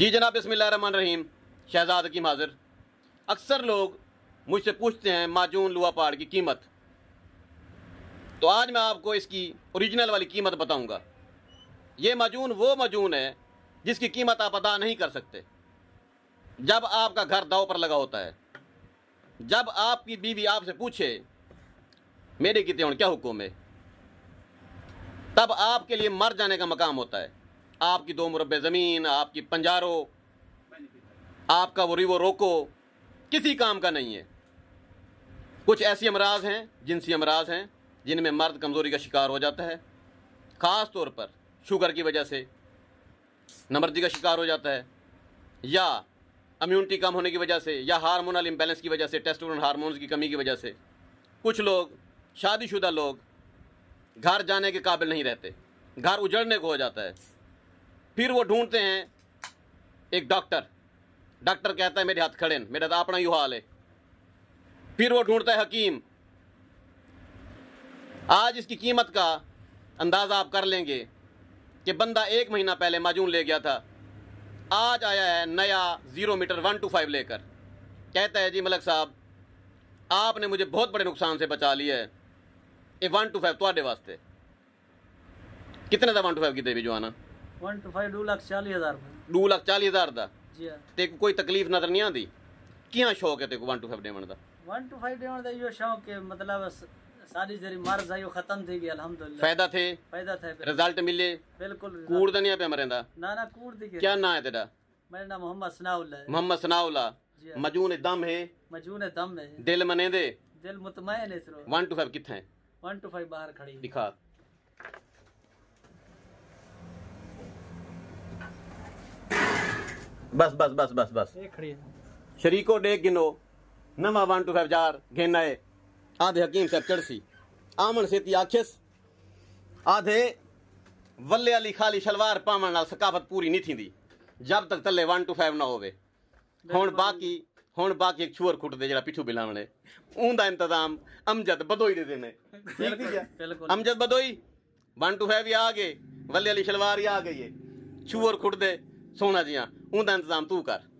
जी जनाब बसमिल्ल रहीम शहजाद की हाजिर अक्सर लोग मुझसे पूछते हैं माजून लुआ पहाड़ की कीमत तो आज मैं आपको इसकी ओरिजिनल वाली कीमत बताऊंगा ये माजून वो माजून है जिसकी कीमत आप अदा नहीं कर सकते जब आपका घर दाव पर लगा होता है जब आपकी बीवी आपसे पूछे मेरे कितने क्या हुक्म है तब आपके लिए मर जाने का मकाम होता है आपकी दो मुरब ज़मीन आपकी पंजारों आपका वो रिवो रोको किसी काम का नहीं है कुछ ऐसी अमराज हैं जिनसी अमराज हैं जिनमें मर्द कमज़ोरी का शिकार हो जाता है ख़ास तौर पर शुगर की वजह से नमर्दी का शिकार हो जाता है या इम्यूनिटी कम होने की वजह से या हारमोनल इम्बेलेंस की वजह से टेस्टोस्टेरोन हारमोन की कमी की वजह से कुछ लोग शादीशुदा लोग घर जाने के काबिल नहीं रहते घर उजड़ने को हो जाता है फिर वो ढूंढते हैं एक डॉक्टर डॉक्टर कहता है मेरे हाथ खड़े मेरे हाथ अपना यू हाल है फिर वो ढूंढता है हकीम आज इसकी कीमत का अंदाज़ा आप कर लेंगे कि बंदा एक महीना पहले माजून ले गया था आज आया है नया zero meter one two five लेकर कहता है जी मलक साहब आपने मुझे बहुत बड़े नुकसान से बचा लिया है ये वन टू फाइव थोड़े वास्ते कितने था वन टू फाइव की देवी जो आना वन टू फाइव दो लाख चालीस हज़ार दो लाख चालीस हज़ार ਦਾ ਜੀ ਹਾਂ ਤੇ ਕੋਈ ਤਕਲੀਫ ਨਜ਼ਰ ਨਹੀਂ ਆਂਦੀ ਕਿਹਾਂ ਸ਼ੌਕ ਹੈ ਤੇ 125 ਦੇਵਣ ਦਾ 125 ਦੇਵਣ ਦਾ ਇਹੋ ਸ਼ੌਕ ਹੈ ਮਤਲਬ सारी जरी मर्ज आई खत्म थी गई अल्हम्दुलिल्लाह फायदा थे फायदा थे रिजल्ट मिले बिल्कुल कूड़ दा नहीं पे मरेंदा ना ना कूड़ दी क्या ना है तेरा मेरा नाम मोहम्मद सनाउल्लाह मोहम्मद सनाउल्लाह हाँ। मजून दम है मजून दम है दिल मने दे दिल मुतमैन है 125 किथे है 125 बाहर खड़ी दिखा बस बस बस बस बस शरीको डे गिनो नवा वन टू फाइव जार घेनाए आधे हकीम साहब चढ़सी आमन सेती आखियस आधे वल्ले वाली खाली शलवार पावन नाल पूरी नहीं थी जब तक तले वन टू फाइव ना होवे हुन बाकी ਹੁਣ ਬਾਕੀ ਇੱਕ ਛੂਰ ਖੁੱਟਦੇ ਜਿਹੜਾ ਪਿੱਛੂ ਬਿਲਾਵਣੇ ਉਹਦਾ ਇੰਤਜ਼ਾਮ ਅਮਜਦ ਬਦੋਈ ਦੇ ਦੇਣੇ ਅਮਜਦ ਬਦੋਈ 125 ਵੀ ਆ ਗਏ ਵੱਲੇ ਵਾਲੀ ਸ਼ਲਵਾਰ ਹੀ ਆ ਗਈ ਏ ਛੂਰ ਖੁੱਟਦੇ सोना जिया उंदा इंतजाम तू कर